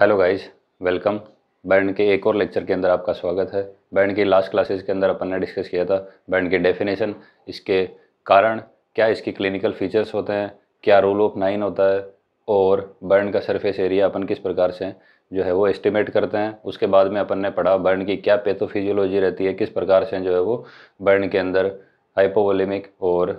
hello guys welcome band के एक और लेक्चर के अंदर आपका स्वागत है बैंड की लास्ट क्लासेस के अंदर अपन ने डिस्कस किया था बैंड के डेफिनेशन इसके कारण क्या इसकी क्लिनिकल फीचर्स होते हैं क्या रोल ऑफ नाइन होता है और बर्न का सरफेस एरिया अपन किस प्रकार से जो है वो एस्टिमेट करते हैं उसके बाद में अपन ने पढ़ा बर्न की क्या पैथोफिजियोलॉजी रहती है किस प्रकार से जो है वो बर्न के अंदर हाइपोवोलेमिक और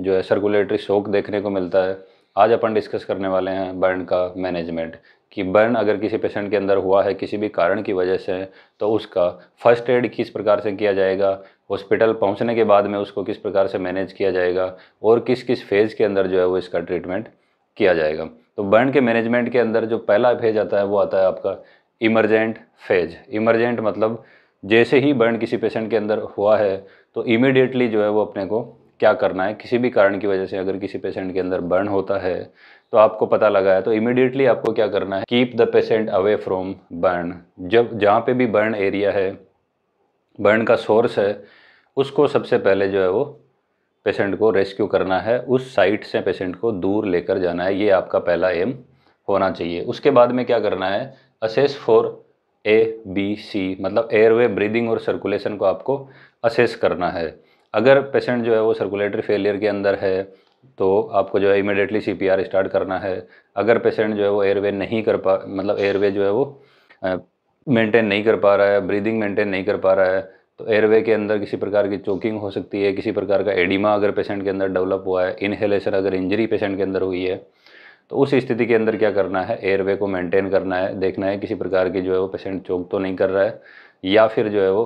जो है सर्कुलेटरी शोक देखने को मिलता है आज अपन डिस्कस करने वाले हैं बर्न का मैनेजमेंट कि बर्न अगर किसी पेशेंट के अंदर हुआ है किसी भी कारण की वजह से तो उसका फर्स्ट एड किस प्रकार से किया जाएगा हॉस्पिटल पहुंचने के बाद में उसको किस प्रकार से मैनेज किया जाएगा और किस किस फेज़ के अंदर जो है वो इसका ट्रीटमेंट किया जाएगा तो बर्न के मैनेजमेंट के अंदर जो पहला फेज आता है वो आता है आपका इमरजेंट फेज इमरजेंट मतलब जैसे ही बर्न किसी पेशेंट के अंदर हुआ है तो इमीडिएटली जो है वो अपने को क्या करना है किसी भी कारण की वजह से अगर किसी पेशेंट के अंदर बर्न होता है तो आपको पता लगा है तो इमिडिएटली आपको क्या करना है keep the patient away from burn जब जहाँ पे भी बर्न एरिया है बर्न का सोर्स है उसको सबसे पहले जो है वो पेशेंट को रेस्क्यू करना है उस साइट से पेशेंट को दूर लेकर जाना है ये आपका पहला एम होना चाहिए उसके बाद में क्या करना है assess for A B C मतलब एयरवे ब्रीदिंग और सर्कुलेशन को आपको असेस करना है अगर पेशेंट जो है वो सर्कुलेटरी फेलियर के अंदर है तो आपको जो है इमिडिएटली सी स्टार्ट करना है अगर पेशेंट जो है वो एयरवे नहीं कर पा मतलब एयरवे जो है वो मेंटेन नहीं कर पा रहा है ब्रीदिंग मेंटेन नहीं कर पा रहा है तो एयरवे के अंदर किसी प्रकार की चोकिंग हो सकती है किसी प्रकार का एडिमा अगर पेशेंट के अंदर डेवलप हुआ है इनहेलेशन अगर इंजरी पेशेंट के अंदर हुई है तो उस स्थिति के अंदर क्या करना है एयरवे को मेंटेन करना है देखना है किसी प्रकार की जो है वो पेशेंट चोक तो नहीं कर रहा है या फिर जो है वो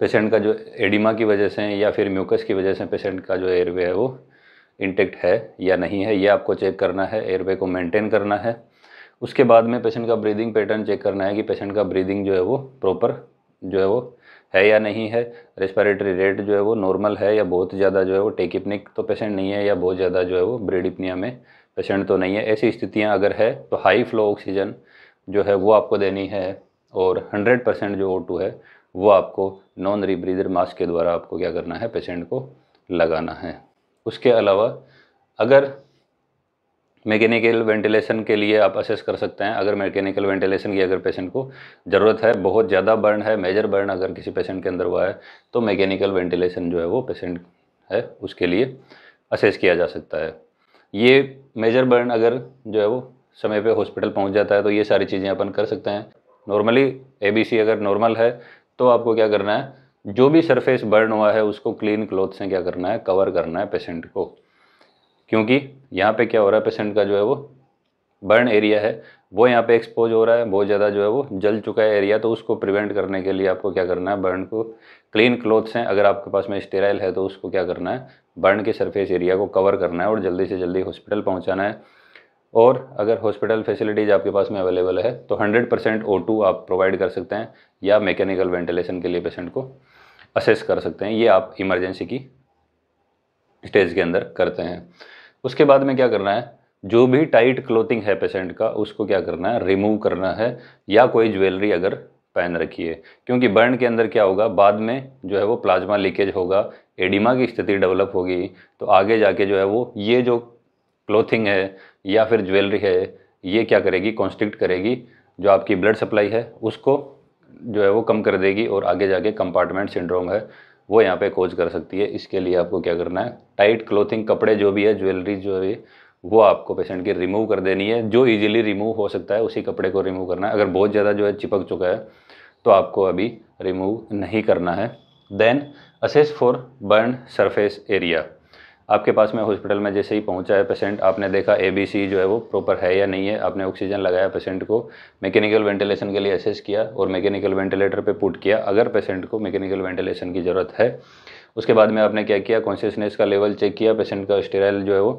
पेशेंट का जो एडिमा की वजह से या फिर म्यूकस की वजह से पेशेंट का जो एयरवे है वो इंटेक्ट है या नहीं है ये आपको चेक करना है एयरवे को मेंटेन करना है उसके बाद में पेशेंट का ब्रीदिंग पैटर्न चेक करना है कि पेशेंट का ब्रीदिंग जो है वो प्रॉपर जो है वो है या नहीं है रेस्पिरेटरी रेट जो है वो नॉर्मल है या बहुत ज़्यादा जो है वो टेकिपनिक तो पेशेंट नहीं है या बहुत ज़्यादा जो है वो ब्रेडिपनिया में पेशेंट तो नहीं है ऐसी स्थितियाँ अगर है तो हाई फ्लो ऑक्सीजन जो है वो आपको देनी है और हंड्रेड परसेंट जो ओ है वो आपको नॉन रिब्रीदर मास्क के द्वारा आपको क्या करना है पेशेंट को लगाना है उसके अलावा अगर मैकेनिकल वेंटिलेशन के लिए आप असेस कर सकते हैं अगर मैकेनिकल वेंटिलेशन की अगर पेशेंट को ज़रूरत है बहुत ज़्यादा बर्न है मेजर बर्न अगर किसी पेशेंट के अंदर हुआ है तो मैकेनिकल वेंटिलेशन जो है वो पेशेंट है उसके लिए असेस किया जा सकता है ये मेजर बर्न अगर जो है वो समय पे हॉस्पिटल पहुंच जाता है तो ये सारी चीज़ें अपन कर सकते हैं नॉर्मली एबीसी अगर नॉर्मल है तो आपको क्या करना है जो भी सरफेस बर्न हुआ है उसको क्लीन क्लोथ से क्या करना है कवर करना है पेशेंट को क्योंकि यहाँ पे क्या हो रहा है पेशेंट का जो है वो बर्न एरिया है वो यहाँ पे एक्सपोज हो रहा है बहुत ज़्यादा जो है वो जल चुका है एरिया तो उसको प्रिवेंट करने के लिए आपको क्या करना है बर्न को क्लीन क्लोथ्स हैं अगर आपके पास में स्टेराइल है तो उसको क्या करना है बर्न के सरफेस एरिया को कवर करना है और जल्दी से जल्दी हॉस्पिटल पहुँचाना है और अगर हॉस्पिटल फैसिलिटीज़ आपके पास में अवेलेबल है तो हंड्रेड परसेंट आप प्रोवाइड कर सकते हैं या मैकेनिकल वेंटिलेशन के लिए पेशेंट को असेस कर सकते हैं ये आप इमरजेंसी की स्टेज के अंदर करते हैं उसके बाद में क्या करना है जो भी टाइट क्लोथिंग है पेशेंट का उसको क्या करना है रिमूव करना है या कोई ज्वेलरी अगर पहन रखी है क्योंकि बर्न के अंदर क्या होगा बाद में जो है वो प्लाज्मा लीकेज होगा एडिमा की स्थिति डेवलप होगी तो आगे जाके जो है वो ये जो क्लोथिंग है या फिर ज्वेलरी है ये क्या करेगी कॉन्स्ट्रिक्ट करेगी जो आपकी ब्लड सप्लाई है उसको जो है वो कम कर देगी और आगे जाके कंपार्टमेंट सिंड्रोम है वो यहाँ पे कोच कर सकती है इसके लिए आपको क्या करना है टाइट क्लोथिंग कपड़े जो भी है ज्वेलरी जो है वो आपको पेशेंट की रिमूव कर देनी है जो इजीली रिमूव हो सकता है उसी कपड़े को रिमूव करना है अगर बहुत ज़्यादा जो है चिपक चुका है तो आपको अभी रिमूव नहीं करना है then assess for burn surface area आपके पास में हॉस्पिटल में जैसे ही पहुंचा है पेशेंट आपने देखा ए बी सी जो है वो प्रॉपर है या नहीं है आपने ऑक्सीजन लगाया पेशेंट को मैकेनिकल वेंटिलेशन के लिए असेस किया और मैकेनिकल वेंटिलेटर पे पुट किया अगर पेशेंट को मैकेनिकल वेंटिलेशन की ज़रूरत है उसके बाद में आपने क्या किया कॉन्शियसनेस का लेवल चेक किया पेशेंट का स्टेराइल जो है वो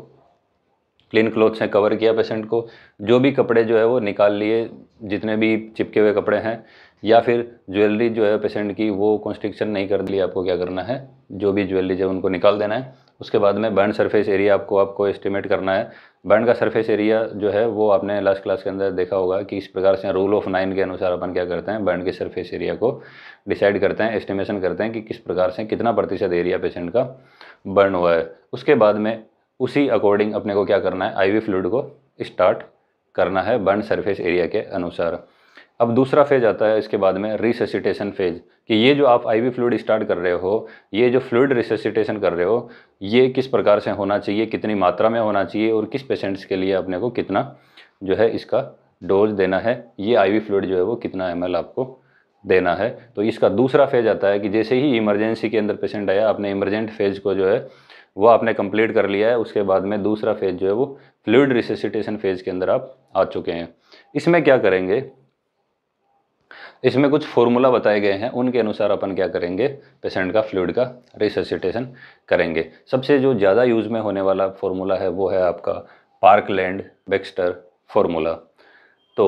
क्लीन क्लोथ से कवर किया पेशेंट को जो भी कपड़े जो है वो निकाल लिए जितने भी चिपके हुए कपड़े हैं या फिर ज्वेलरी जो है पेशेंट की वो कॉन्स्ट्रिक्शन नहीं कर दी आपको क्या करना है जो भी ज्वेलरी जो उनको निकाल देना है उसके बाद में बैंड सरफेस एरिया आपको आपको एस्टिमेट करना है बैंड का सरफेस एरिया जो है वो आपने लास्ट क्लास के अंदर देखा होगा कि इस प्रकार से रूल ऑफ नाइन के अनुसार अपन क्या करते हैं बैंड के सरफेस एरिया को डिसाइड करते हैं एस्टिमेशन करते हैं कि किस प्रकार से कितना प्रतिशत एरिया पेशेंट का बर्न हुआ है उसके बाद में उसी अकॉर्डिंग अपने को क्या करना है आई फ्लूड को स्टार्ट करना है बर्न सर्फेस एरिया के अनुसार अब दूसरा फेज आता है इसके बाद में रिससीटेशन फेज कि ये जो आप आईवी फ्लूड स्टार्ट कर रहे हो ये जो फ्लूड रिससीटेशन कर रहे हो ये किस प्रकार से होना चाहिए कितनी मात्रा में होना चाहिए और किस पेशेंट्स के लिए अपने को कितना जो है इसका डोज देना है ये आईवी फ्लूड जो है वो कितना एम आपको देना है तो इसका दूसरा फेज आता है कि जैसे ही इमरजेंसी के अंदर पेशेंट आया आपने इमरजेंट फेज को जो है वो आपने कंप्लीट कर लिया है उसके बाद में दूसरा फेज जो है वो फ्लूड रिससीटेशन फेज के अंदर आप आ चुके हैं इसमें क्या करेंगे इसमें कुछ फॉर्मूला बताए गए हैं उनके अनुसार अपन क्या करेंगे पेशेंट का फ्लूड का रिससिटेशन करेंगे सबसे जो ज़्यादा यूज़ में होने वाला फॉर्मूला है वो है आपका पार्कलैंड बेक्स्टर फॉर्मूला तो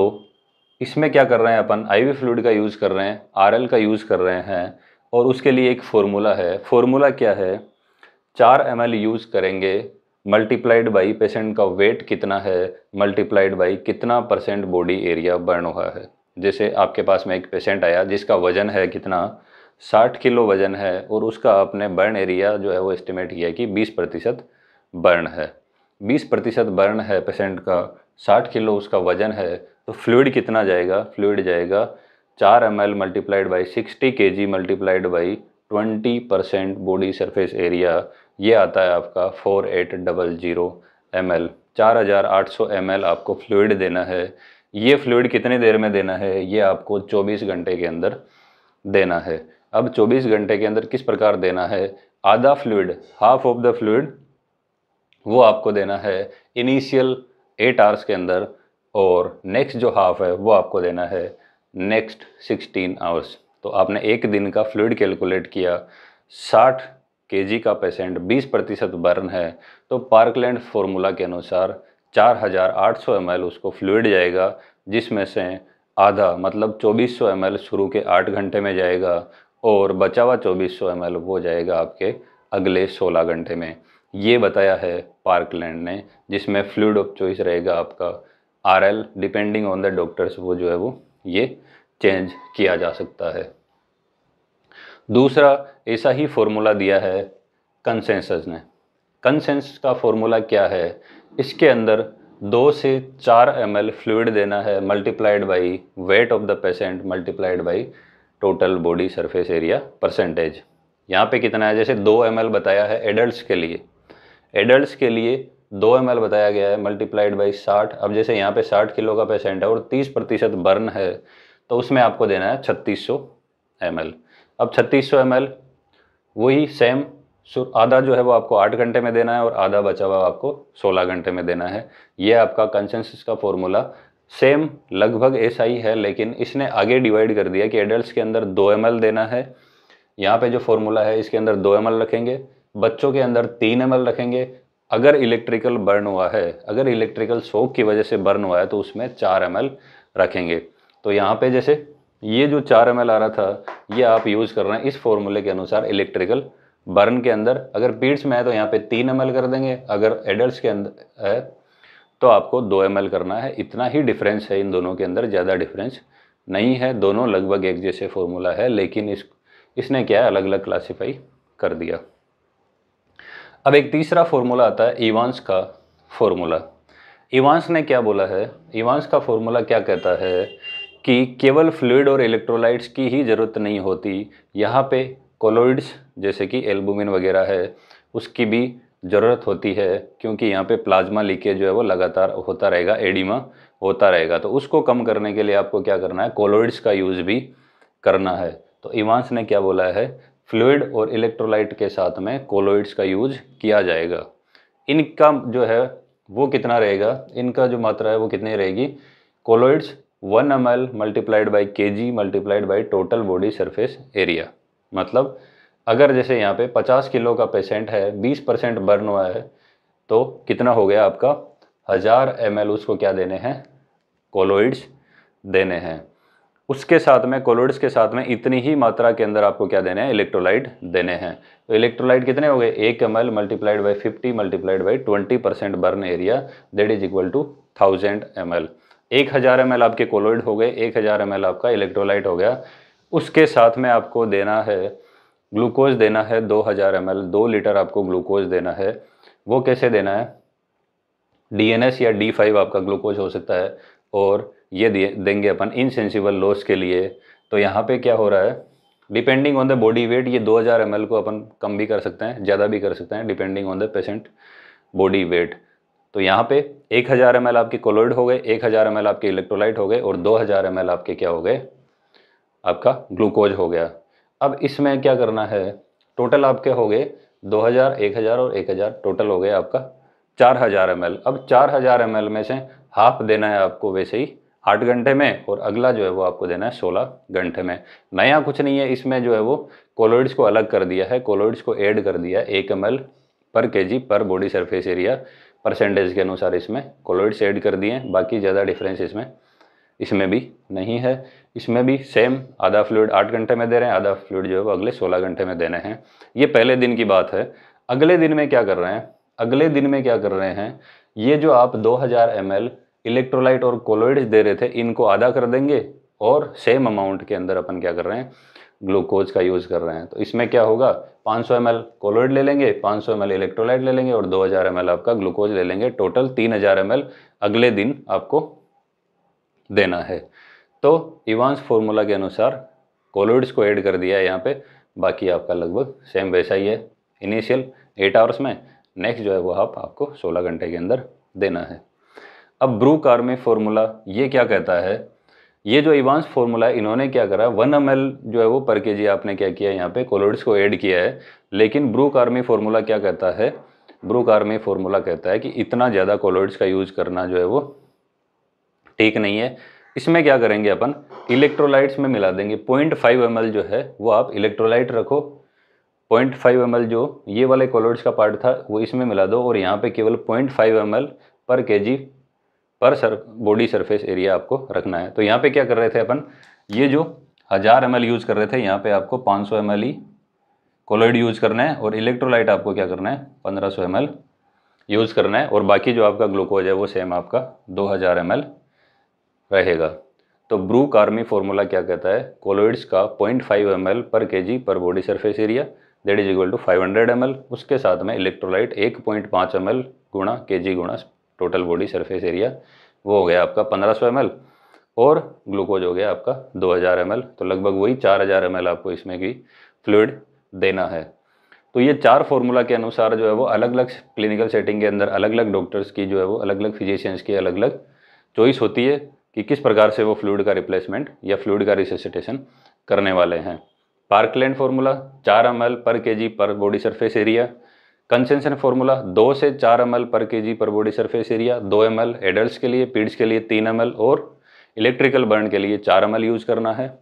इसमें क्या कर रहे हैं अपन आईवी फ्लूड का यूज़ कर रहे हैं आरएल का यूज़ कर रहे हैं और उसके लिए एक फॉर्मूला है फॉर्मूला क्या है चार एम यूज़ करेंगे मल्टीप्लाइड बाई पेशेंट का वेट कितना है मल्टीप्लाइड बाई कितना परसेंट बॉडी एरिया बर्न हुआ है जैसे आपके पास में एक पेशेंट आया जिसका वज़न है कितना 60 किलो वज़न है और उसका आपने बर्न एरिया जो है वो एस्टिमेट किया कि 20 प्रतिशत बर्न है 20 प्रतिशत बर्न है पेशेंट का 60 किलो उसका वज़न है तो फ्लूड कितना जाएगा फ्लूड जाएगा चार M L multiplied by sixty K G multiplied by twenty percent body surface area ये आता है आपका four eight double zero M L चार हज़ार आठ सौ एम एल आपको फ्लूड देना है ये फ्लूड कितनी देर में देना है ये आपको 24 घंटे के अंदर देना है अब 24 घंटे के अंदर किस प्रकार देना है आधा fluid half of the fluid वो आपको देना है इनिशियल एट आवर्स के अंदर और नेक्स्ट जो हाफ है वो आपको देना है नेक्स्ट सिक्सटीन आवर्स तो आपने एक दिन का फ्लूड कैलकुलेट किया साठ के का पेशेंट बीस प्रतिशत बर्न है तो पार्कलैंड फॉर्मूला के अनुसार चार हज़ार आठ सौ एम एल उसको फ्लूड जाएगा जिसमें से आधा मतलब चौबीस सौ एम एल शुरू के आठ घंटे में जाएगा और बचा हुआ चौबीस सौ एम एल वो जाएगा आपके अगले सोलह घंटे में ये बताया है पार्कलैंड ने जिसमें फ्लूड ऑफ चॉइस रहेगा आपका R L depending on the doctor's वो जो है वो ये चेंज किया जा सकता है दूसरा ऐसा ही फॉर्मूला दिया है कंसेंसस ने कंसेंस का फॉर्मूला क्या है इसके अंदर दो से चार एम एल फ्लूड देना है multiplied by weight of the patient multiplied by total body surface area percentage यहाँ पे कितना है जैसे दो एम बताया है एडल्ट्स के लिए एडल्ट्स के लिए दो एम बताया गया है मल्टीप्लाइड बाई साठ अब जैसे यहाँ पे साठ किलो का पेशेंट है और तीस प्रतिशत बर्न है तो उसमें आपको देना है छत्तीस सौ एम अब छत्तीस सौ एम वही सेम आधा जो है वो आपको आठ घंटे में देना है और आधा बचा हुआ आपको सोलह घंटे में देना है ये आपका कंसेंसस का फॉर्मूला सेम लगभग ऐसा ही है लेकिन इसने आगे डिवाइड कर दिया कि एडल्ट के अंदर दो एम देना है यहाँ पे जो फॉर्मूला है इसके अंदर दो एम रखेंगे बच्चों के अंदर तीन एम रखेंगे अगर इलेक्ट्रिकल बर्न हुआ है अगर इलेक्ट्रिकल शोक की वजह से बर्न हुआ है तो उसमें चार एम रखेंगे तो यहाँ पे जैसे ये जो चार एम आ रहा था ये आप यूज़ कर रहे हैं इस फॉर्मूले के अनुसार इलेक्ट्रिकल बर्न के अंदर अगर पीड्स में है तो यहाँ पे तीन एम कर देंगे अगर एडल्ट के अंदर है तो आपको दो एम करना है इतना ही डिफरेंस है इन दोनों के अंदर ज़्यादा डिफरेंस नहीं है दोनों लगभग एक जैसे फॉर्मूला है लेकिन इस इसने क्या है अलग अलग क्लासीफाई कर दिया अब एक तीसरा फॉर्मूला आता है इवांस का फॉर्मूला इवांस ने क्या बोला है इवांस का फॉर्मूला क्या कहता है कि केवल फ्लूड और इलेक्ट्रोलाइट्स की ही ज़रूरत नहीं होती यहाँ पे कोलोइड्स जैसे कि एल्बुमिन वगैरह है उसकी भी ज़रूरत होती है क्योंकि यहाँ पे प्लाज्मा लीकेज जो है वो लगातार होता रहेगा एडिमा होता रहेगा तो उसको कम करने के लिए आपको क्या करना है कोलोइड्स का यूज़ भी करना है तो इवांस ने क्या बोला है फ्लूड और इलेक्ट्रोलाइट के साथ में कोलोइड्स का यूज किया जाएगा इनका जो है वो कितना रहेगा इनका जो मात्रा है वो कितनी रहेगी colloids one M L multiplied by K G multiplied by total body surface area मतलब अगर जैसे यहाँ पे 50 किलो का पेशेंट है 20 परसेंट बर्न हुआ है तो कितना हो गया आपका हज़ार एम उसको क्या देने हैं कोलोइड्स देने हैं उसके साथ में कोलोइड्स के साथ में इतनी ही मात्रा के अंदर आपको क्या देने हैं इलेक्ट्रोलाइट देने हैं तो इलेक्ट्रोलाइट कितने हो गए एक M L multiplied by fifty multiplied by twenty percent burn area that is equal to thousand M L एक हज़ार एम एल आपके कोलोइड हो गए एक हज़ार एम एल आपका इलेक्ट्रोलाइट हो गया उसके साथ में आपको देना है ग्लूकोज देना है 2000 हज़ार एम दो लीटर आपको ग्लूकोज देना है वो कैसे देना है डीएनएस या डी फाइव आपका ग्लूकोज हो सकता है और ये देंगे अपन इनसेंसिबल लॉस के लिए तो यहाँ पे क्या हो रहा है depending on the body weight ये 2000 हज़ार को अपन कम भी कर सकते हैं ज़्यादा भी कर सकते हैं depending on the patient body weight तो यहाँ पे 1000 हज़ार आपके कोलोइड हो गए 1000 हज़ार आपके इलेक्ट्रोलाइट हो गए और 2000 हज़ार आपके क्या हो गए आपका ग्लूकोज हो गया अब इसमें क्या करना है टोटल आपके हो गए 2000, 1000 और 1000 टोटल हो गया आपका 4000 हज़ार अब 4000 हज़ार में से हाफ देना है आपको वैसे ही आठ घंटे में और अगला जो है वो आपको देना है सोलह घंटे में नया कुछ नहीं है इसमें जो है वो कोलोइड्स को अलग कर दिया है कोलोइड्स को ऐड कर दिया है एक M per K per body surface area percentage के अनुसार इसमें कोलोइड्स ऐड कर दिए बाकी ज़्यादा डिफरेंस इसमें इसमें भी नहीं है इसमें भी सेम आधा फ्लूड आठ घंटे में दे रहे हैं आधा फ्लूड जो है वो अगले सोलह घंटे में देने हैं ये पहले दिन की बात है अगले दिन में क्या कर रहे हैं अगले दिन में क्या कर रहे हैं ये जो आप 2000 हज़ार इलेक्ट्रोलाइट और कोलोइड्स दे रहे थे इनको आधा कर देंगे और सेम अमाउंट के अंदर अपन क्या कर रहे हैं ग्लूकोज का यूज़ कर रहे हैं तो इसमें क्या होगा 500 सौ कोलोइड ले लेंगे 500 सौ इलेक्ट्रोलाइट ले लेंगे और 2000 हज़ार आपका ग्लूकोज ले लेंगे टोटल 3000 हज़ार अगले दिन आपको देना है तो इवान्स फॉर्मूला के अनुसार कोलोइड्स को ऐड कर दिया है यहाँ पे बाकी आपका लगभग सेम वैसा ही है इनिशियल एट आवर्स में नेक्स्ट जो है वो आप आपको सोलह घंटे के अंदर देना है अब ब्रू कार्मी फॉर्मूला ये क्या कहता है ये जो इवांस फॉर्मूला है इन्होंने क्या करा वन एम जो है वो पर के जी आपने क्या किया यहाँ पे कोलोइड्स को ऐड किया है लेकिन ब्रू कार्मी फॉर्मूला क्या कहता है ब्रू कार्मी फॉर्मूला कहता है कि इतना ज़्यादा कोलोइड्स का यूज़ करना जो है वो ठीक नहीं है इसमें क्या करेंगे अपन इलेक्ट्रोलाइट्स में मिला देंगे पॉइंट फाइव एम जो है वो आप इलेक्ट्रोलाइट रखो पॉइंट फाइव एम जो ये वाले कोलोड्स का पार्ट था वो इसमें मिला दो और यहाँ पे केवल पॉइंट फाइव एम पर के जी पर सर बॉडी सरफेस एरिया आपको रखना है तो यहाँ पे क्या कर रहे थे अपन ये जो हज़ार एम यूज़ कर रहे थे यहाँ पर आपको पाँच सौ एम ही कोलोइड यूज़ करना है और इलेक्ट्रोलाइट आपको क्या करना है पंद्रह सौ यूज़ करना है और बाकी जो आपका ग्लूकोज है वो सेम आपका दो हज़ार रहेगा तो ब्रू कार्मी फॉर्मूला क्या कहता है कोलोइड्स का 0.5 five per K per body surface area that is equal to 500 hundred उसके साथ में इलेक्ट्रोलाइट एक पॉइंट पाँच एम एल गुणा के जी गुणा टोटल बॉडी सरफेस एरिया वो हो गया आपका 1500 सौ और ग्लूकोज हो गया आपका 2000 हज़ार तो लगभग वही 4000 हज़ार आपको इसमें की फ्लूड देना है तो ये चार फॉर्मूला के अनुसार जो है वो अलग अलग क्लिनिकल सेटिंग के अंदर अलग अलग डॉक्टर्स की जो है वो अलग अलग फिजिशियंस की अलग अलग चॉइस होती है कि किस प्रकार से वो फ्लूड का रिप्लेसमेंट या फ्लूड का रिसेसिटेशन करने वाले हैं पार्कलैंड फार्मूला चार M per K per body surface area consensus formula दो से चार M per K per body surface area दो एम एडल्ट के लिए पीड्स के लिए तीन एम और इलेक्ट्रिकल बर्न के लिए चार एम यूज़ करना है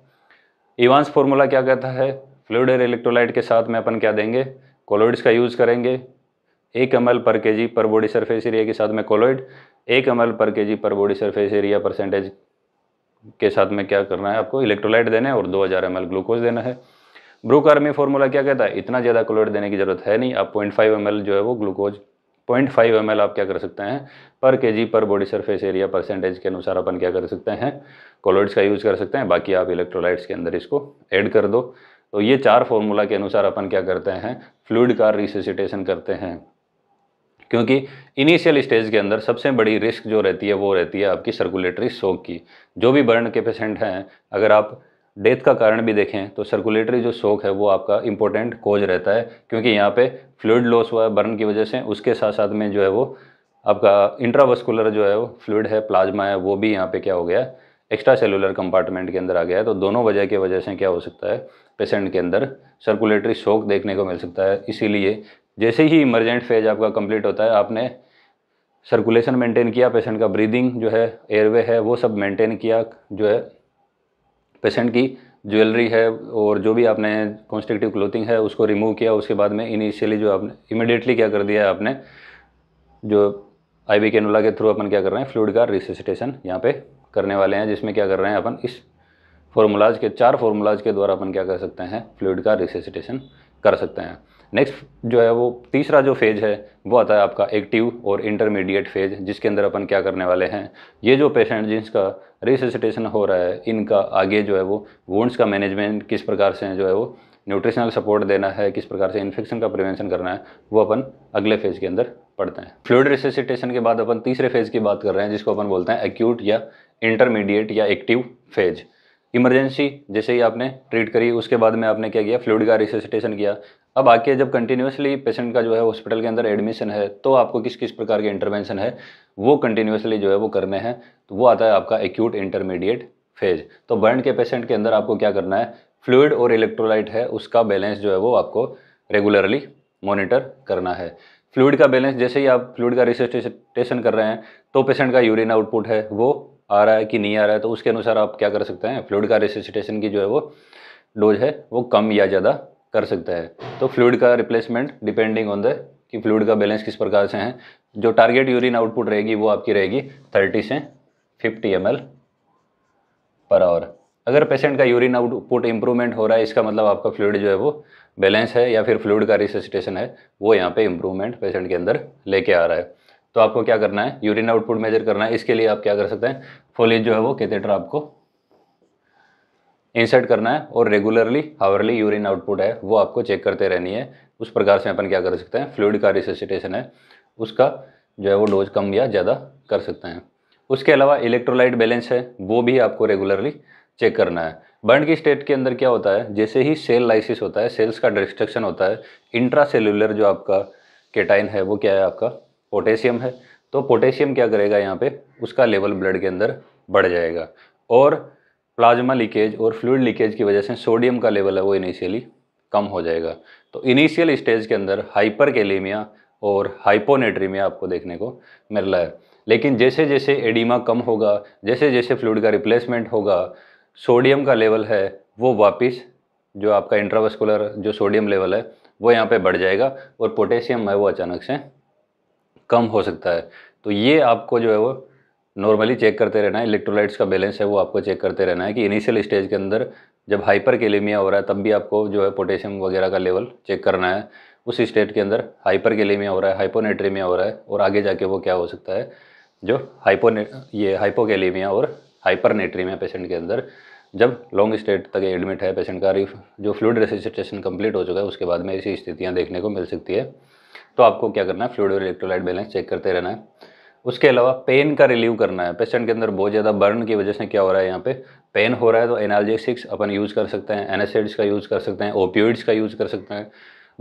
इवांस फार्मूला क्या कहता है फ्लूड एयर इलेक्ट्रोलाइट के साथ में अपन क्या देंगे कोलोइड्स का यूज़ करेंगे एक M per K per body surface area के साथ में कोलोइड एक M per K per body surface area percentage के साथ में क्या करना है आपको इलेक्ट्रोलाइट देना है और 2000 हज़ार ग्लूकोज देना है ब्रू कार्मी फॉर्मूला क्या कहता है इतना ज़्यादा क्लोराइड देने की ज़रूरत है नहीं आप पॉइंट फाइव जो है वो ग्लूकोज पॉइंट फाइव एम आप क्या कर सकते हैं पर के जी पर बॉडी सरफेस एरिया परसेंटेज के अनुसार अपन क्या कर सकते हैं कोलोइड्स का यूज़ कर सकते हैं बाकी आप इलेक्ट्रोलाइट्स के अंदर इसको ऐड कर दो तो ये चार फॉर्मूला के अनुसार अपन क्या करते हैं फ्लूड का रिसिटेशन करते हैं क्योंकि इनिशियल स्टेज के अंदर सबसे बड़ी रिस्क जो रहती है वो रहती है आपकी सर्कुलेटरी शोक की जो भी बर्न के पेशेंट हैं अगर आप डेथ का कारण भी देखें तो सर्कुलेटरी जो शोक है वो आपका इंपॉर्टेंट कोज रहता है क्योंकि यहाँ पे फ्लूड लॉस हुआ है बर्न की वजह से उसके साथ साथ में जो है वो आपका इंट्रावस्कुलर जो है वो फ्लूड है प्लाज्मा है वो भी यहाँ पे क्या हो गया एक्स्ट्रा सेलुलर कंपार्टमेंट के अंदर आ गया है तो दोनों वजह की वजह से क्या हो सकता है पेशेंट के अंदर सर्कुलेटरी शोक देखने को मिल सकता है इसीलिए जैसे ही इमरजेंट फेज आपका कंप्लीट होता है आपने सर्कुलेशन मेंटेन किया पेशेंट का ब्रीदिंग जो है एयरवे है वो सब मेंटेन किया जो है पेशेंट की ज्वेलरी है और जो भी आपने कॉन्स्ट्रक्टिव क्लोथिंग है उसको रिमूव किया उसके बाद में इनिशियली जो आपने इमिडिएटली क्या कर दिया है आपने जो आई वी कैनोला के थ्रू अपन क्या कर रहे हैं फ्लूड का रिसिसिटेशन यहाँ पे करने वाले हैं जिसमें क्या कर रहे हैं अपन इस फॉर्मूलाज के चार फॉर्मूलाज के द्वारा अपन क्या कर सकते हैं फ्लूड का रिसिसिटेशन कर सकते हैं नेक्स्ट जो है वो तीसरा जो फेज़ है वो आता है आपका एक्टिव और इंटरमीडिएट फेज़ जिसके अंदर अपन क्या करने वाले हैं ये जो पेशेंट जिसका रिसिटेशन हो रहा है इनका आगे जो है वो वोन्स का मैनेजमेंट किस प्रकार से जो है वो न्यूट्रिशनल सपोर्ट देना है किस प्रकार से इन्फेक्शन का प्रिवेंशन करना है वो अपन अगले फेज़ के अंदर पढ़ते हैं फ्लूड रिसिटेशन के बाद अपन तीसरे फेज़ की बात कर रहे हैं जिसको अपन बोलते हैं एक्यूट या इंटरमीडिएट या एक्टिव फेज़ इमरजेंसी जैसे ही आपने ट्रीट करी उसके बाद में आपने क्या किया फ्लूड का रिसेसिटेशन किया अब आके जब कंटिन्यूसली पेशेंट का जो है हॉस्पिटल के अंदर एडमिशन है तो आपको किस किस प्रकार के इंटरवेंशन है वो कंटिन्यूसली जो है वो करने हैं तो वो आता है आपका एक्यूट इंटरमीडिएट फेज तो बर्न के पेशेंट के अंदर आपको क्या करना है फ्लूड और इलेक्ट्रोलाइट है उसका बैलेंस जो है वो आपको रेगुलरली मॉनिटर करना है फ्लूड का बैलेंस जैसे ही आप फ्लूड का रिसेसिटेशन कर रहे हैं तो पेशेंट का यूरिन आउटपुट है वो आ रहा है कि नहीं आ रहा है तो उसके अनुसार आप क्या कर सकते हैं फ्लूड का रेसिसिटेशन की जो है वो डोज है वो कम या ज़्यादा कर सकता है तो फ्लूड का रिप्लेसमेंट डिपेंडिंग ऑन द कि फ्लूड का बैलेंस किस प्रकार से है जो टारगेट यूरिन आउटपुट रहेगी वो आपकी रहेगी थर्टी से फिफ्टी एम पर आवर अगर पेशेंट का यूरिन आउटपुट इंप्रूवमेंट हो रहा है इसका मतलब आपका फ्लूड जो है वो बैलेंस है या फिर फ्लूड का रिससिटेशन है वो यहाँ पे इम्प्रूवमेंट पेशेंट के अंदर लेके आ रहा है तो आपको क्या करना है यूरिन आउटपुट मेजर करना है इसके लिए आप क्या कर सकते हैं फोलेज जो है वो कैथेटर आपको इंसर्ट करना है और रेगुलरली हावरली यूरिन आउटपुट है वो आपको चेक करते रहनी है उस प्रकार से अपन क्या कर सकते हैं फ्लूड का रिसेसिटेशन है उसका जो है वो डोज कम या ज़्यादा कर सकते हैं उसके अलावा इलेक्ट्रोलाइट बैलेंस है वो भी आपको रेगुलरली चेक करना है बर्न की स्टेट के अंदर क्या होता है जैसे ही सेल लाइसिस होता है सेल्स का डिस्ट्रक्शन होता है इंट्रा सेलुलर जो आपका केटाइन है वो क्या है आपका पोटेशियम है तो पोटेशियम क्या करेगा यहाँ पे उसका लेवल ब्लड के अंदर बढ़ जाएगा और प्लाज्मा लीकेज और फ्लूड लीकेज की वजह से सोडियम का लेवल है वो इनिशियली कम हो जाएगा तो इनिशियल स्टेज के अंदर हाइपर और हाइपोनेट्रीमिया आपको देखने को मिल रहा है लेकिन जैसे जैसे एडिमा कम होगा जैसे जैसे फ्लूड का रिप्लेसमेंट होगा सोडियम का लेवल है वो वापस जो आपका इंट्रावस्कुलर जो सोडियम लेवल है वो यहाँ पे बढ़ जाएगा और पोटेशियम है वो अचानक से कम हो सकता है तो ये आपको जो है वो नॉर्मली चेक करते रहना है इलेक्ट्रोलाइट्स का बैलेंस है वो आपको चेक करते रहना है कि इनिशियल स्टेज के अंदर जब हाइपर केलेमिया हो रहा है तब भी आपको जो है पोटेशियम वगैरह का लेवल चेक करना है उस स्टेट के अंदर हाइपर केलेमिया हो रहा है हाइपोनेट्रीमिया हो रहा है और आगे जाके वो क्या हो सकता है जो हाइपोने ये हाइपोकेलेमिया और हाइपरनेट्रीमिया पेशेंट के अंदर जब लॉन्ग स्टेट तक एडमिट है पेशेंट का जो फ्लूड रेसिस्टेशन कंप्लीट हो चुका है उसके बाद में ऐसी स्थितियाँ देखने को मिल सकती है तो आपको क्या करना है फ्लूड और इलेक्ट्रोलाइट बैलेंस चेक करते रहना है उसके अलावा पेन का रिलीव करना है पेशेंट के अंदर बहुत ज़्यादा बर्न की वजह से क्या हो रहा है यहाँ पे पेन हो रहा है तो एनालजेसिक्स अपन यूज़ कर सकते हैं एनासेड्स का यूज़ कर सकते हैं ओपियोइड्स का यूज़ कर सकते हैं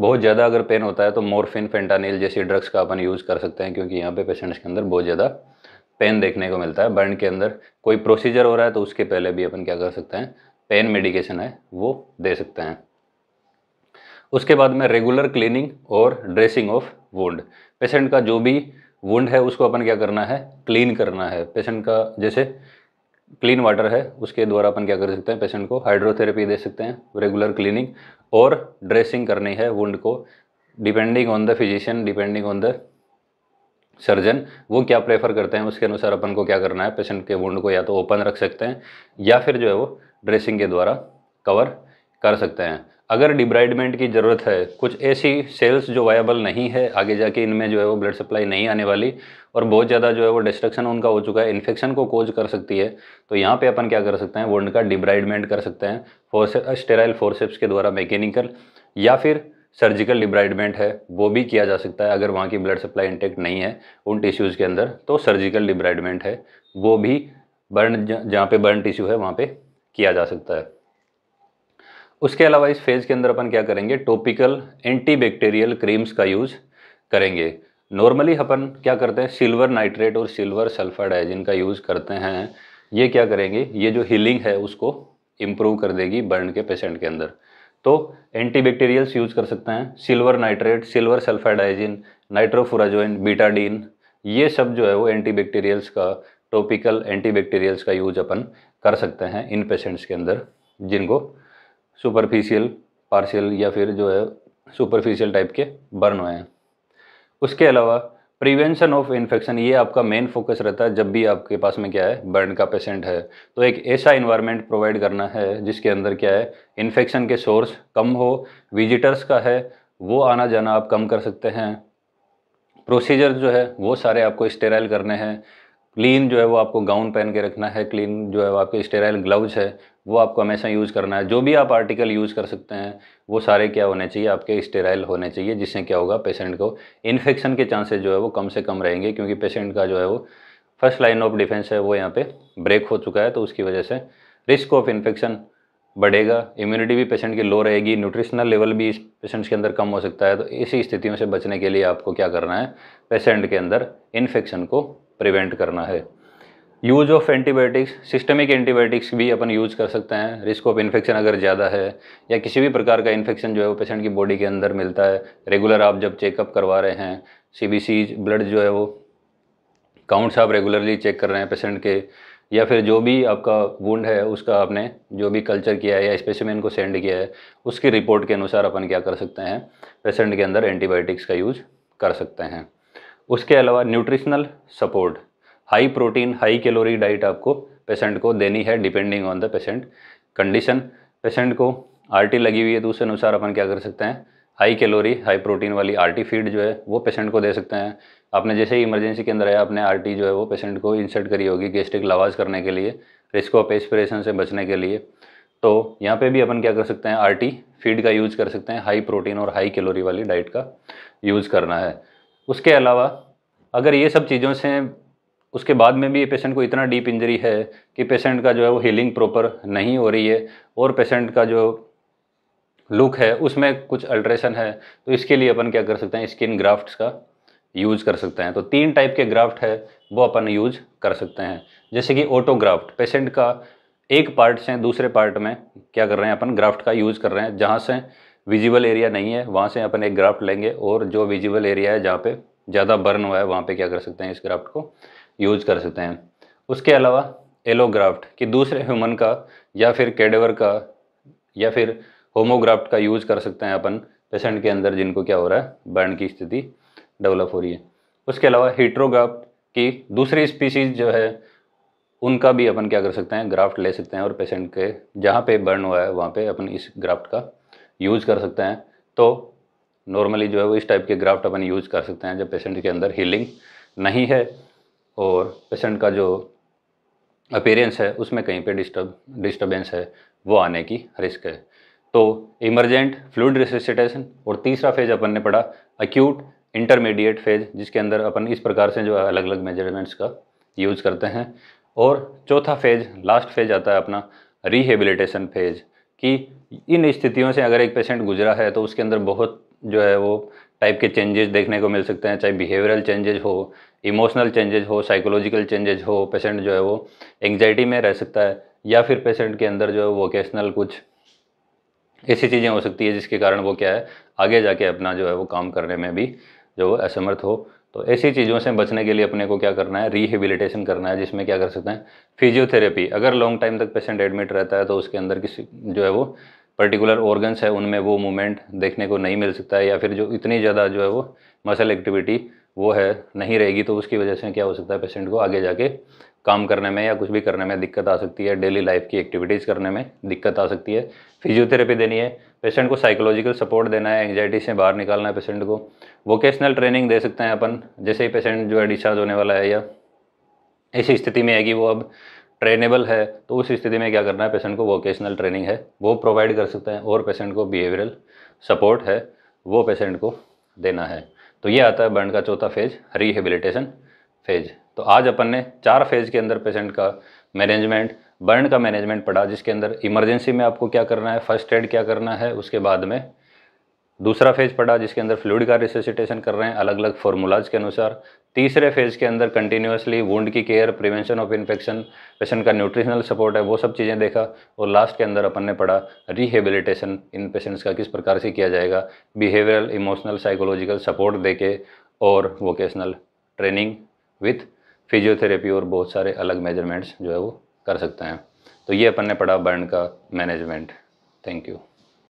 बहुत ज़्यादा अगर पेन होता है तो मोरफिन फेंटानील जैसी ड्रग्स का अपन यूज़ कर सकते हैं क्योंकि यहाँ पे पेशेंट्स के अंदर बहुत ज़्यादा पेन देखने को मिलता है बर्न के अंदर कोई प्रोसीजर हो रहा है तो उसके पहले भी अपन क्या कर सकते हैं पेन मेडिकेशन है वो दे सकते हैं उसके बाद में रेगुलर क्लीनिंग और ड्रेसिंग ऑफ वुंड पेशेंट का जो भी वुंड है उसको अपन क्या करना है क्लीन करना है पेशेंट का जैसे क्लीन वाटर है उसके द्वारा अपन क्या कर सकते हैं पेशेंट को हाइड्रोथेरेपी दे सकते हैं रेगुलर क्लीनिंग और ड्रेसिंग करनी है वुंड को depending on the physician depending on the surgeon वो क्या प्रेफर करते हैं उसके अनुसार अपन को क्या करना है पेशेंट के वुंड को या तो ओपन रख सकते हैं या फिर जो है वो ड्रेसिंग के द्वारा कवर कर सकते हैं अगर डिब्राइडमेंट की ज़रूरत है कुछ ऐसी सेल्स जो वायबल नहीं है आगे जाके इनमें जो है वो ब्लड सप्लाई नहीं आने वाली और बहुत ज़्यादा जो है वो डिस्ट्रक्शन उनका हो चुका है इन्फेक्शन को कोज कर सकती है तो यहाँ पे अपन क्या कर सकते हैं वोड का डिब्राइडमेंट कर सकते हैं फोर्स स्टेराइल फोर्सेप्स के द्वारा मैकेनिकल या फिर सर्जिकल डिब्राइडमेंट है वो भी किया जा सकता है अगर वहाँ की ब्लड सप्लाई इंटेक्ट नहीं है उन टिश्यूज़ के अंदर तो सर्जिकल डिब्राइडमेंट है वो भी बर्न जहाँ पर बर्न टिश्यू है वहाँ पर किया जा सकता है उसके अलावा इस फेज़ के अंदर अपन क्या करेंगे टॉपिकल एंटीबैक्टीरियल क्रीम्स का यूज़ करेंगे नॉर्मली अपन क्या करते हैं सिल्वर नाइट्रेट और सिल्वर सल्फर डाइजिन का यूज़ करते हैं ये क्या करेंगे ये जो हीलिंग है उसको इम्प्रूव कर देगी बर्न के पेशेंट के अंदर तो एंटीबैक्टीरियल्स यूज़ कर सकते हैं silver nitrate silver sulfadiazine nitrofurazone betadine ये सब जो है वो एंटीबैक्टीरियल्स का टॉपिकल एंटीबैक्टीरियल्स का यूज अपन कर सकते हैं इन पेशेंट्स के अंदर जिनको सुपरफिशियल पार्शियल या फिर जो है सुपरफिशियल टाइप के बर्न हुए हैं उसके अलावा प्रिवेंशन ऑफ इन्फेक्शन ये आपका मेन फोकस रहता है जब भी आपके पास में क्या है बर्न का पेशेंट है तो एक ऐसा इन्वायरमेंट प्रोवाइड करना है जिसके अंदर क्या है इन्फेक्शन के सोर्स कम हो विजिटर्स का है वो आना जाना आप कम कर सकते हैं प्रोसीजर जो है वो सारे आपको स्टेराइल करने हैं क्लीन जो है वो आपको गाउन पहन के रखना है क्लीन जो है वो आपके स्टेराइल ग्लव्स है वो आपको हमेशा यूज़ करना है जो भी आप आर्टिकल यूज़ कर सकते हैं वो सारे क्या होने चाहिए आपके स्टेराइल होने चाहिए जिससे क्या होगा पेशेंट को इन्फेक्शन के चांसेस जो है वो कम से कम रहेंगे क्योंकि पेशेंट का जो है वो फर्स्ट लाइन ऑफ डिफेंस है वो यहाँ पर ब्रेक हो चुका है तो उसकी वजह से रिस्क ऑफ इन्फेक्शन बढ़ेगा इम्यूनिटी भी पेशेंट की लो रहेगी न्यूट्रिशनल लेवल भी इस पेशेंट्स के अंदर कम हो सकता है तो इसी स्थितियों से बचने के लिए आपको क्या करना है पेशेंट के अंदर इन्फेक्शन को प्रिवेंट करना है use of antibiotics systemic antibiotics भी अपन यूज कर सकते हैं रिस्क ऑफ इन्फेक्शन अगर ज़्यादा है या किसी भी प्रकार का इन्फेक्शन जो है वो पेशेंट की बॉडी के अंदर मिलता है रेगुलर आप जब चेकअप करवा रहे हैं सी ब्लड जो है वो काउंट्स आप रेगुलरली चेक कर रहे हैं पेशेंट के या फिर जो भी आपका वुंड है उसका आपने जो भी कल्चर किया है या स्पेसिमेन को सेंड किया है उसकी रिपोर्ट के अनुसार अपन क्या कर सकते हैं पेशेंट के अंदर एंटीबायोटिक्स का यूज़ कर सकते हैं उसके अलावा nutritional support high protein high calorie diet आपको पेशेंट को देनी है depending on the patient condition patient को आरटी लगी हुई है तो उस अनुसार अपन क्या कर सकते हैं हाई कैलोरी हाई प्रोटीन वाली आरटी फीड जो है वो पेशेंट को दे सकते हैं आपने जैसे ही इमरजेंसी के अंदर आया आपने आरटी जो है वो पेशेंट को इंसर्ट करी होगी गेस्ट्रिक लवाज करने के लिए रिस्क ऑफ एस्पिरेशन से बचने के लिए तो यहाँ पे भी अपन क्या कर सकते हैं आरटी फीड का यूज़ कर सकते हैं हाई प्रोटीन और हाई कैलोरी वाली डाइट का यूज़ करना है उसके अलावा अगर ये सब चीज़ों से उसके बाद में भी ये पेशेंट को इतना डीप इंजरी है कि पेशेंट का जो है वो हीलिंग प्रॉपर नहीं हो रही है और पेशेंट का जो लुक है उसमें कुछ अल्ट्रेशन है तो इसके लिए अपन क्या कर सकते हैं स्किन ग्राफ्ट्स का यूज़ कर सकते हैं तो तीन टाइप के ग्राफ्ट है वो अपन यूज कर सकते हैं जैसे कि ऑटोग्राफ्ट पेशेंट का एक पार्ट से दूसरे पार्ट में क्या कर रहे हैं अपन ग्राफ्ट का यूज़ कर रहे हैं जहाँ से विजिबल एरिया नहीं है वहाँ से अपन एक ग्राफ्ट लेंगे और जो विजिबल एरिया है जहाँ पे ज़्यादा बर्न हुआ है वहाँ पे क्या कर सकते हैं इस ग्राफ्ट को यूज कर सकते हैं उसके अलावा एलो ग्राफ्ट कि दूसरे ह्यूमन का या फिर कैडेवर का या फिर होमोग्राफ्ट का यूज कर सकते हैं अपन पेशेंट के अंदर जिनको क्या हो रहा है बर्न की स्थिति डेवलप हो रही है उसके अलावा हीट्रोग्राफ्ट की दूसरी स्पीसीज जो है उनका भी अपन क्या कर सकते हैं ग्राफ्ट ले सकते हैं और पेशेंट के जहाँ पे बर्न हुआ है वहाँ पे अपन इस ग्राफ्ट का यूज कर सकते हैं तो नॉर्मली जो है वो इस टाइप के ग्राफ्ट अपन यूज कर सकते हैं जब पेशेंट के अंदर हीलिंग नहीं है और पेशेंट का जो अपेरेंस है उसमें कहीं पे डिस्टर्ब डिस्टर्बेंस है वो आने की रिस्क है तो इमरजेंट फ्लूड रिसिटेशन और तीसरा फेज अपन ने पढ़ा एक्यूट इंटरमीडिएट फेज जिसके अंदर अपन इस प्रकार से जो है अलग अलग मेजरमेंट्स का यूज़ करते हैं और चौथा फेज लास्ट फेज आता है अपना रिहेबिलिटेशन फेज कि इन स्थितियों से अगर एक पेशेंट गुजरा है तो उसके अंदर बहुत जो है वो टाइप के चेंजेस देखने को मिल सकते हैं चाहे बिहेवियरल चेंजेज हो इमोशनल चेंजेज हो साइकोलॉजिकल चेंजेज हो पेशेंट जो है वो एंग्जाइटी में रह सकता है या फिर पेशेंट के अंदर जो है वोकेशनल कुछ ऐसी चीज़ें हो सकती है जिसके कारण वो क्या है आगे जाके अपना जो है वो काम करने में भी जो असमर्थ हो तो ऐसी चीज़ों से बचने के लिए अपने को क्या करना है रिहेबिलिटेशन करना है जिसमें क्या कर सकते हैं फिजियोथेरेपी अगर लॉन्ग टाइम तक पेशेंट एडमिट रहता है तो उसके अंदर किसी जो है वो पर्टिकुलर ऑर्गन्स है उनमें वो मूवमेंट देखने को नहीं मिल सकता है या फिर जो इतनी ज़्यादा जो है वो मसल एक्टिविटी वो है नहीं रहेगी तो उसकी वजह से क्या हो सकता है पेशेंट को आगे जाके काम करने में या कुछ भी करने में दिक्कत आ सकती है डेली लाइफ की एक्टिविटीज़ करने में दिक्कत आ सकती है फिजियोथेरेपी देनी है पेशेंट को साइकोलॉजिकल सपोर्ट देना है एंगजाइटी से बाहर निकालना है पेशेंट को वोकेशनल ट्रेनिंग दे सकते हैं अपन जैसे ही पेशेंट जो है डिस्चार्ज होने वाला है या इस स्थिति में है कि वो अब ट्रेनेबल है तो उस स्थिति में क्या करना है पेशेंट को वोकेशनल ट्रेनिंग है वो प्रोवाइड कर सकते हैं और पेशेंट को बिहेवियरल सपोर्ट है वो पेशेंट को देना है तो ये आता है बर्न का चौथा फेज रिहेबिलिटेशन फेज तो आज अपन ने चार फेज के अंदर पेशेंट का मैनेजमेंट बर्न का मैनेजमेंट पढ़ा जिसके अंदर इमरजेंसी में आपको क्या करना है फर्स्ट एड क्या करना है उसके बाद में दूसरा फेज पढ़ा जिसके अंदर फ्लूड का रिसेसिटेशन कर रहे हैं अलग अलग फार्मूलाज के अनुसार तीसरे फेज के अंदर कंटिन्यूसली वुंड की care prevention of infection patient का न्यूट्रिशनल सपोर्ट है वो सब चीज़ें देखा और लास्ट के अंदर अपन ने पढ़ा रिहेबिलिटेशन इन पेशेंट्स का किस प्रकार से किया जाएगा बिहेवियरल इमोशनल साइकोलॉजिकल सपोर्ट दे और वोकेशनल ट्रेनिंग विथ फिजियोथेरेपी और बहुत सारे अलग मेजरमेंट्स जो है वो कर सकते हैं तो ये अपन ने पढ़ा बर्न का मैनेजमेंट थैंक यू